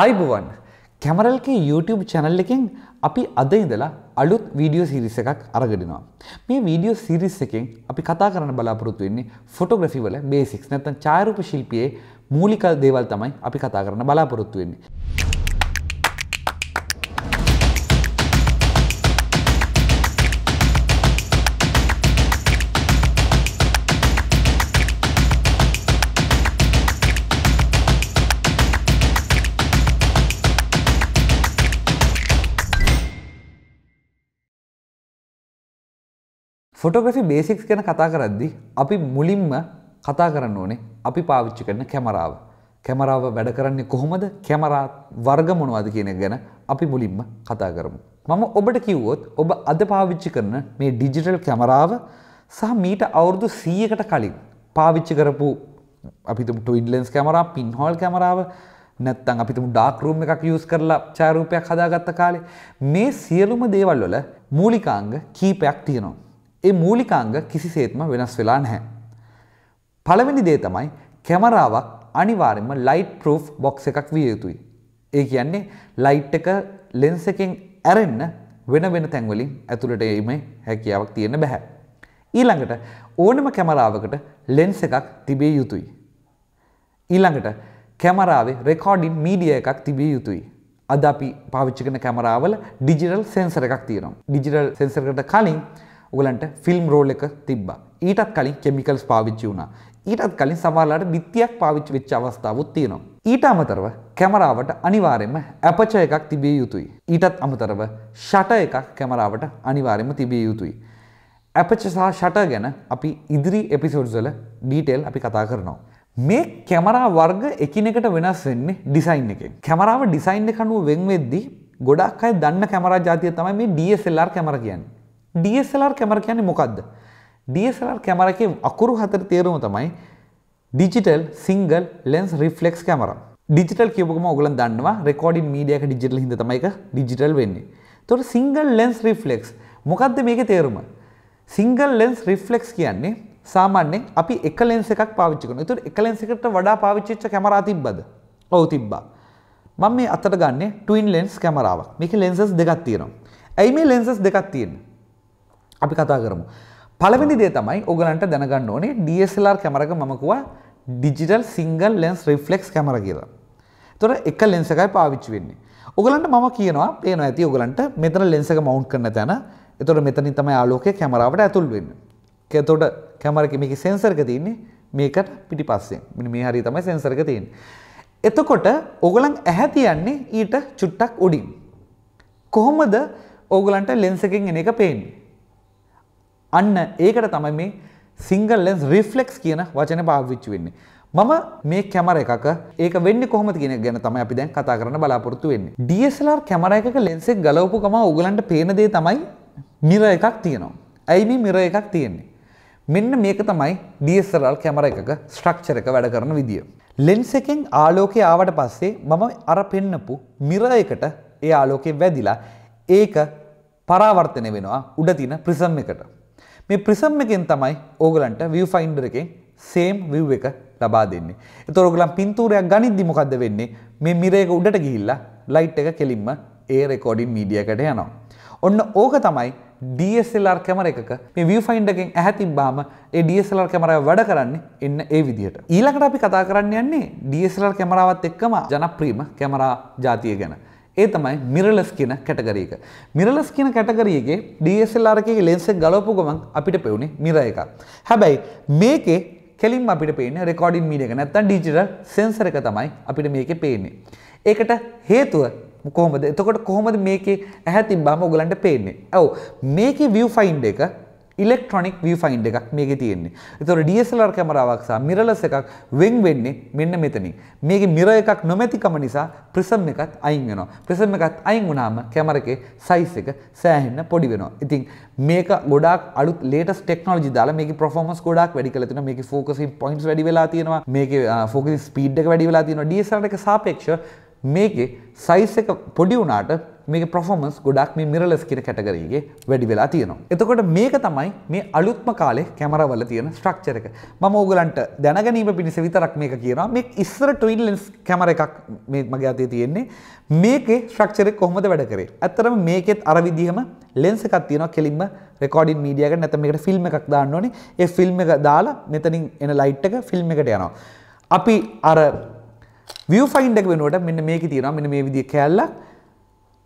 ආයිබුවන් කැමරල්ගේ YouTube channel එකෙන් අපි අද ඉඳලා අලුත් වීඩියෝ සිරිස් එකක් අරගෙනවා. මේ වීඩියෝ සිරිස් එකෙන් අපි කතා කරන්න බලාපොරොත්තු වෙන්නේ ෆොටෝග්‍රැෆි වල බේසික්ස් නැත්නම් ඡායාරූප ශිල්පියේ මූලික දේවල් තමයි අපි කතා කරන්න බලාපොරොත්තු වෙන්නේ. ෆොටෝග්‍රෆි බේසික්ස් ගැන කතා කරද්දි අපි මුලින්ම කතා කරන්න ඕනේ අපි පාවිච්චි කරන කැමරාව. කැමරාව වැඩ කරන්නේ කොහොමද කැමරා වර්ග මොනවද කියන එක ගැන අපි මුලින්ම කතා කරමු. මම ඔබට කිව්වොත් ඔබ අද පාවිච්චි කරන මේ ඩිජිටල් කැමරාව සහ මීට අවුරුදු 100කට කලින් පාවිච්චි කරපු අපි තුමු ට්වින් ලෙන්ස් කැමරාව, පින් හෝල් කැමරාව නැත්තම් අපි තුමු ඩාර්ක් රූම් එකක් යූස් කරලා ඡායාරූපයක් හදාගත්ත කාලේ මේ සියලුම දේවල් වල මූලිකාංග කීපයක් තියෙනවා. ඒ මූලිකාංග කිසිසේත්ම වෙනස් වෙලා නැහැ. පළවෙනි දේ තමයි කැමරාවක් අනිවාර්යයෙන්ම ලයිට් ප්‍රූෆ් බොක්ස් එකක් විය යුතුයි. ඒ කියන්නේ ලයිට් එක ලෙන්ස් එකෙන් ඇරෙන්න වෙන වෙන තැන් වලින් ඇතුළට ඒීමේ හැකියාවක් තියෙන්න බෑ. ඊළඟට ඕනම කැමරාවකට ලෙන්ස් එකක් තිබිය යුතුයි. ඊළඟට කැමරාවේ රෙකෝඩින් මීඩිය එකක් තිබිය යුතුයි. අද අපි පාවිච්චි කරන කැමරාවල ඩිජිටල් සෙන්සර් එකක් තියෙනවා. ඩිජිටල් සෙන්සර් එකට කලින් ඔගලන්ට ෆිල්ම් රෝල් එක තිබ්බා. ඊටත් කලින් කෙමිකල්ස් පාවිච්චි වුණා. ඊටත් කලින් සමහරලාට බිත්තියක් පාවිච්චි වෙච්ච අවස්ථාවක් තියෙනවා. ඊට අමතරව කැමරාවට අනිවාර්යයෙන්ම ඇපචර් එකක් තිබිය යුතුයි. ඊටත් අමතරව ෂටර් එකක් කැමරාවට අනිවාර්යයෙන්ම තිබිය යුතුයි. ඇපචර් සහ ෂටර් ගැන අපි ඉදිරි එපිසෝඩ්ස් වල ඩීටේල් අපි කතා කරනවා. මේ කැමරා වර්ග එකිනෙකට වෙනස් වෙන්නේ ඩිසයින් එකෙන්. කැමරාව ඩිසයින් එක අනුව වෙන් වෙද්දී ගොඩක් අය දන්න කැමරා ජාතිය තමයි මේ DSLR කැමර කියන්නේ. DSLR කැමර කියන්නේ මොකක්ද? DSLR කැමර එකේ අකුරු හතර තේරුම තමයි digital single lens reflex camera. Digital කියපුවම ඔයගොල්ලන් දන්නවා රෙකෝඩින් මීඩියා එක ඩිජිටල් හින්දා තමයි ඒක ඩිජිටල් වෙන්නේ. එතකොට සිංගල් ලෙන්ස් රිෆ්ලෙක්ස් මොකද්ද මේකේ තේරුම? සිංගල් ලෙන්ස් රිෆ්ලෙක්ස් කියන්නේ සාමාන්‍යයෙන් අපි එක ලෙන්ස් එකක් පාවිච්චි කරනවා. ඒතකොට එක ලෙන්ස් එකට වඩා පාවිච්චි වෙච්ච කැමරා තිබ්බද? ඔව් තිබ්බා. මම මේ අතට ගන්නෙ ට්වින් ලෙන්ස් කැමරාවක්. මේකේ ලෙන්සස් දෙකක් තියෙනවා. ඇයි මේ ලෙන්සස් දෙකක් තියෙන්නේ? අපි කතා කරමු. පළවෙනි දේ තමයි ඔගලන්ට දැනගන්න ඕනේ DSLR කැමරක මම කිව්වා digital single lens reflex camera කියලා. ඒතොර එක ලෙන්ස් එකයි පාවිච්චි වෙන්නේ. ඔගලන්ට මම කියනවා පේනවා ඇති ඔගලන්ට මෙතන ලෙන්ස් එක මවුන්ට් කරන තැන. ඒතොර මෙතනින් තමයි ආලෝකය කැමරාවට ඇතුල් වෙන්නේ. ඒතොට කැමරක මේකේ සෙන්සර් එක තියෙන්නේ මේකට පිටිපස්සේ. මෙන්න මේ හරිය තමයි සෙන්සර් එක තියෙන්නේ. එතකොට ඔගලන් ඇහැ තියන්නේ ඊට චුට්ටක් උඩින්. කොහොමද ඕගලන්ට ලෙන්ස් එකෙන් එන එක පේන්නේ? අන්න ඒකට තමයි මේ සිංගල් ලෙන්ස් රිෆ්ලෙක්ස් කියන වචන පාවිච්චි වෙන්නේ. මම මේ කැමර එකක ඒක වෙන්නේ කොහොමද කියන ගැන තමයි අපි දැන් කතා කරන්න බලාපොරොත්තු වෙන්නේ. DSLR කැමර එකක ලෙන්ස් එක ගලවපු ගම ඕගලන්ට පේන දේ තමයි මිරර් එකක් තියෙනවා. ඇයි මේ මිරර් එකක් තියෙන්නේ? මෙන්න මේක තමයි DSLR කැමර එකක ස්ට්‍රක්චර් එක වැඩ කරන විදිය. ලෙන්ස් එකෙන් ආලෝකය ආවට පස්සේ මම අර පෙන්නපු මිරර් එකට ඒ ආලෝකය වැදිලා ඒක පරාවර්තනය වෙනවා උඩ තියෙන ප්‍රිසම් එකට. මේ ප්‍රිසම් එකෙන් තමයි ඕගලන්ට view finder එකෙන් same view එක ලබා දෙන්නේ. එතකොට ඕගලන් පින්තූරයක් ගනිද්දි මොකද්ද වෙන්නේ? මේ මිරේ එක උඩට ගිහිල්ලා light එක කෙලින්ම ඒ recording media එකට යනවා. ඔන්න ඕක තමයි DSLR කැමර එකක මේ viewfinder එකෙන් ඇහැ තිබ්බාම ඒ DSLR කැමරාව වැඩ කරන්නේ එන්න ඒ විදිහට. ඊළඟට අපි කතා කරන්න යන්නේ DSLR කැමරාවත් එක්කම ජනප්‍රියම කැමරා ජාතිය ගැන. ඒ තමයි මිරලස් කියන කැටගරිය එක. මිරලස් කියන කැටගරිය එකේ DSLR එකේ ලෙන්ස් එක ගලවපු ගමන් අපිට පෙවුනේ මිර එකක්. හැබැයි මේකේ කෙලින්ම අපිට පේන්නේ රෙකෝඩින් මීඩිය එක නැත්තම් ඩිජිටල් සෙන්සර් එක තමයි අපිට මේකේ පේන්නේ. ඒකට හේතුව කොහොමද? එතකොට කොහොමද මේකේ ඇහැ තිබ්බම ඔයගලන්ට පේන්නේ? ඔව් මේකේ view find එක ඉලෙක්ට්‍රොනික් වී ෆයින්් එකක් මේක තියෙන්නේ එතොර ඩියසලර් කැමරාවක්සා මිරලස එකක් වෙන් වෙන්නේ මෙන්න මෙතනින් මේක මිර එකක් නොමැතිකම නිසා ප්‍රසම් එකත් අයින් වෙනවා ප්‍රසම් එකත් අයින් වුණාම කැමරකේ සයිස් එක සෑහෙන්න පොඩි වෙනවා ඉතින් මේක ගොඩක් අලුත් ලේටස් ටෙක්නෝජි දාලා මේක ප්‍රෆෝමස් ගොඩක් වැඩි කළ තියෙනවා මේක ෆෝකසින් පොයින්ට්ස් වැඩි වෙලා තියෙනවා මේක ෆෝකස් ස්පීඩ් එක වැඩි වෙලා තියෙනවා DSLR එක සාපේක්ෂව මේකේ සයිස් එක පොඩි වුණාට මේ පොෆොමස් ගොඩක් මේ මිරලස් කියන කැටගරගේ වැඩි වෙලා තියෙනවා. එතකොට මේක තමයි මේ අලුත්ම කාලේ කැමරවල තියෙන ස්ට්‍රක්චර එක. මම ඕගලන්ට දැනගැනීම පිණිස විතරක් මේක කියනවා. මේ ඉස්සර ට්වින් ලෙන්ස් කැමර එකක් මේ මගේ අතේ තියෙන්නේ. මේකේ ස්ට්‍රක්චර් එක කොහොමද වැඩ කරේ? ඇත්තටම මේකෙත් අර විදිහම ලෙන්ස් එකක් තියෙනවා කෙලින්ම රෙකෝඩින් මීඩියා එකට නැත්නම් මේකට ෆිල්ම් එකක් දාන්න ඕනේ. ඒ ෆිල්ම් එක දාලා මෙතනින් එන ලයිට් එක ෆිල්ම් එකට යනවා. අපි අර view find එක වෙනුවට මෙන්න මේකේ තියෙනවා මෙන්න මේ විදිහ කැල්ලක්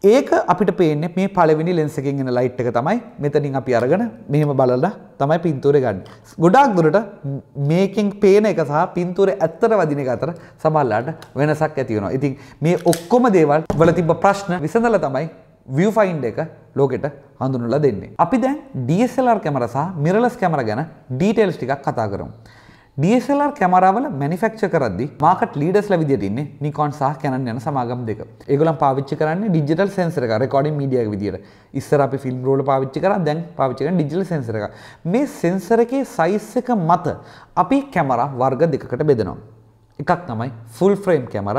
ඒක අපිට පේන්නේ මේ පළවෙනි ලෙන්ස් එකෙන් එන ලයිට් එක තමයි මෙතනින් අපි අරගෙන මෙහෙම බලලා තමයි පින්තූරේ ගන්න. ගොඩාක් දුරට මේකෙන් පේන එක සහ පින්තූරේ ඇත්තට වදින එක අතර සමහරලාට වෙනසක් ඇති වෙනවා. ඉතින් මේ ඔක්කොම දේවල් වල තිබ්බ ප්‍රශ්න විසඳලා තමයි viewfind එක ලෝකෙට හඳුන්වලා දෙන්නේ. අපි දැන් DSLR කැමරා සහ mirrorless කැමරා ගැන details ටිකක් කතා කරමු. DSLR කැමරාවල මැනිෆක්ච කරදදි මාකට ලීඩස් ලවිදිටන්නේ නිකොන් සහ කැනන් යන සමාගම් දෙක ඒගලම් පාවිච්චි කරන්න ඩිජිටල් සෙන්සරක රෙකොඩින් මීඩිය විදිර ඉස්සර අපි ෆිල්ම් රෝල පාවිච්චි කර දැන් පාවිච්චික ඩිජිල් සෙන්සරක මේ සෙන්සරකේ සයිස්සක මත අපි කැමර වර්ග දෙකට බෙදනවා එකක් තමයි ෆුල් ෆ්‍රේම් කැමර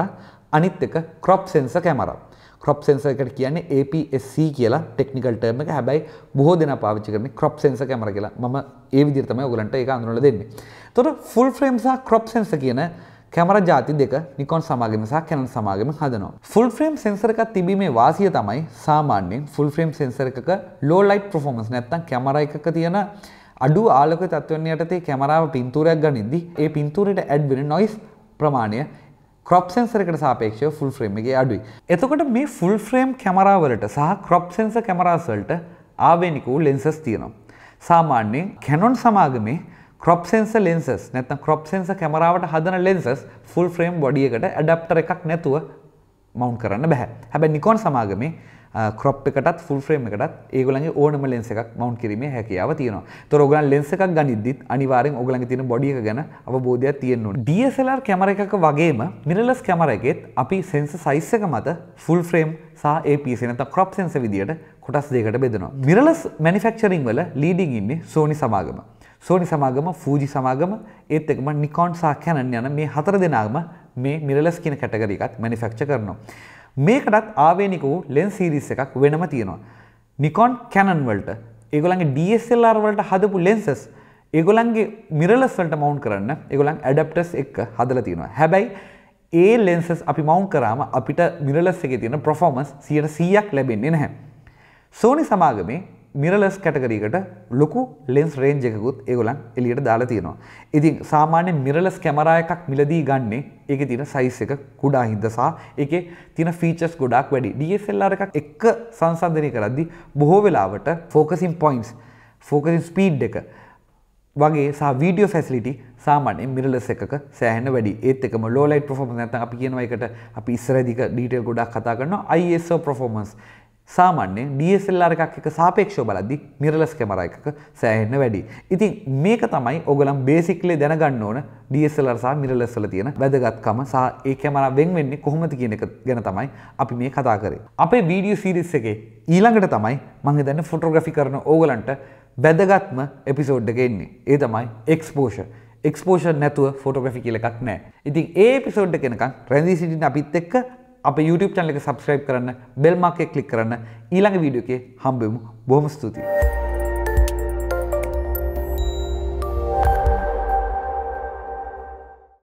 අනිත් එක ක්‍රොප් සෙන්ස කැමරක් ක්‍රොප් සෙන්සර් එකට කියන්නේ APS-C කියලා ටෙක්නිකල් ටර්ම් එක. හැබැයි බොහෝ දෙනා පාවිච්චි කරන්නේ ක්‍රොප් සෙන්සර් කැමරා කියලා. මම ඒ විදිහට තමයි ඔයගලන්ට ඒක අඳුනලා දෙන්නේ. එතකොට ෆුල් ෆ්‍රේම් සහ ක්‍රොප් සෙන්සර් කියන කැමර ජාති දෙක නිකොන් සමාගම සහ කැනන් සමාගම හදනවා. ෆුල් ෆ්‍රේම් සෙන්සර් එකක් තිබීමේ වාසිය තමයි සාමාන්‍යයෙන් ෆුල් ෆ්‍රේම් සෙන්සර් එකක ලෝ ලයිට් පර්ෆෝමන්ස් නැත්නම් කැමරා එකක තියෙන අඩු ආලෝක තත්ත්වයන් යටතේ කැමරාව පින්තූරයක් ගනිද්දී ඒ පින්තූරයට ඇඩ් වෙන නොයිස් ප්‍රමාණය ක්‍රොප් සෙන්සර් එකට සාපේක්ෂව ෆුල් ෆ්‍රේම් එකේ අඩුයි. එතකොට මේ ෆුල් ෆ්‍රේම් කැමරාවලට සහ ක්‍රොප් සෙන්සර් කැමරාස් වලට ආවේනික වූ ලෙන්සස් තියෙනවා. සාමාන්‍යයෙන් Canon සමාගමේ ක්‍රොප් සෙන්ස ලෙන්සස් නැත්නම් ක්‍රොප් සෙන්ස කැමරාවට හදන ලෙන්සස් ෆුල් ෆ්‍රේම් බොඩි එකට ඇඩැප්ටර් එකක් නැතුව මවුන්ට් කරන්න බෑ. හැබැයි Nikon සමාගමේ කොප් එකට ෆුල් ්‍රේම් එකට ඒගලගේ ඕනම ලෙන්ස එකක් මවන්් කිරීම හැකියාව තියෙන තොර ගන් ලෙන්ස එකක් ගනිදත් අනිවාරෙන් ඔගලඟ තියෙන බොඩිය ගැන අවබෝධයක් තියෙන්නවා DSLR කැමර එකක වගේම මිරලස් කැමර එකෙත් අපි සෙන්ස සයිස්සක මත ෆුල් ෆ්‍රේම් සහ APසිනත කොප් සෙන්ස විදිට කොටස් දෙකට බෙදනවා මිරලස් මනිෆක්චරිං වල ලීඩිං ඉන්නේ සෝනි සමාගම සෝනි සමාගම ෆූජි සමාගම ඒත් එකම නිකොන් සහ කැනන් යන මේ හතර දෙනාම මේ මිරලස් කියන කැටගරි එකත් මැනිෆැක්චර් කරනවා. මේකටත් ආවේනික වූ ලෙන් සීරිස් එකක් වෙනම තියෙනවා. නිකොන් කැනන් වලට ඒගොල්ලන්ගේ DSLR වලට හදපු lenses ඒගොල්ලන්ගේ mirrorless වලට mount කරන්න ඒගොල්ලන් adapters එක හදලා තියෙනවා. හැබැයි ඒ lenses අපි mount කරාම අපිට mirrorless එකේ තියෙන performance 100ක් ලැබෙන්නේ නැහැ. Sony සමාගමේ මිරලස් කැටකරීකට ලොකු ලෙන්ස් රේන්ජ එකකුත් ඒගොලන් එලියට දාලා තියෙනවා. ඉතින් සාමාන්‍ය මිරලස් කැමරා එකක් මිලදී ගන්නේ ඒකේ තියෙන සයිස් එක කුඩා හින්දා ඒකේ තියෙන ෆීචර්ස් ගොඩාක් වැඩි. DSLR එකක් එක්ක සංසන්දනය කරද්දී බොහෝ වෙලාවට ફોකසින් පොයින්ට්ස්, ફોකසින් ස්පීඩ් එක වගේ සහ වීඩියෝ ෆැසිලිටි සාමාන්‍යයෙන් මිරලස් එකක සෑහෙන වැඩි. ඒත් එකම low light performance නැත්නම් අපි කියනවා එකට අපි ඉස්සරහදී ඩීටේල් ගොඩාක් කතා කරනවා ISO performance සාමාන්‍යෙන් DSLR එකක් එක සාපේක්ෂව බලද්දි නිරලස් කැමරා එකක සෑහෙන්න වැඩි. ඉතින් මේක තමයි ඔගලම් බේසික්ලේ දැනගන්න ඕන DSLR සහ mirrorless වල තියෙන වැදගත්කම සහ ඒ කැමරා වෙන් වෙන්නේ කොහොමද කියන එක ගැන තමයි අපි මේ කතා කරේ. අපේ වීඩියෝ සීරීස් එකේ ඊළඟට තමයි මම හිතන්නේ ෆොටෝග්‍රැෆි කරන ඕගලන්ට වැදගත්ම එපිසෝඩ් එක එන්නේ. ඒ තමයි එක්ස්පෝෂර්. එක්ස්පෝෂර් නැතුව ෆොටෝග්‍රැෆි කියලා එකක් නැහැ. ඉතින් ඒ එපිසෝඩ් එකනකන් රැඳී සිටින්න අපිත් එක්ක අප YouTube චැනල එක සබස්ක්‍රයිබ් කරන්න බෙල්මාකේ කලික් කරන්න ඊළඟ වීඩියෝ එකේ හම්බෙමු බොහොම ස්තුතියි